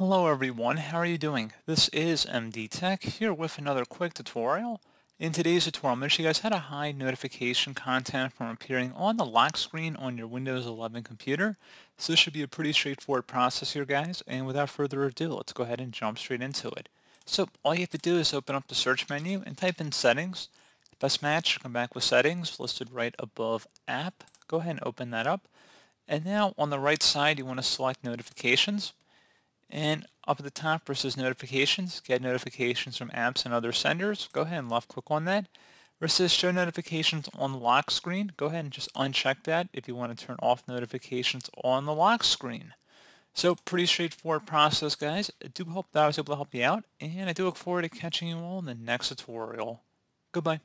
Hello everyone, how are you doing? This is MD Tech here with another quick tutorial. In today's tutorial, I'm going to show you guys how to hide notification content from appearing on the lock screen on your Windows 11 computer. So this should be a pretty straightforward process here guys, and without further ado, let's go ahead and jump straight into it. So all you have to do is open up the search menu and type in settings. Best match, come back with settings listed right above app. Go ahead and open that up. And now on the right side, you want to select notifications. And up at the top where it says notifications, get notifications from apps and other senders, go ahead and left click on that. Where it says show notifications on the lock screen, go ahead and just uncheck that if you want to turn off notifications on the lock screen. So pretty straightforward process guys. I do hope that I was able to help you out and I do look forward to catching you all in the next tutorial. Goodbye.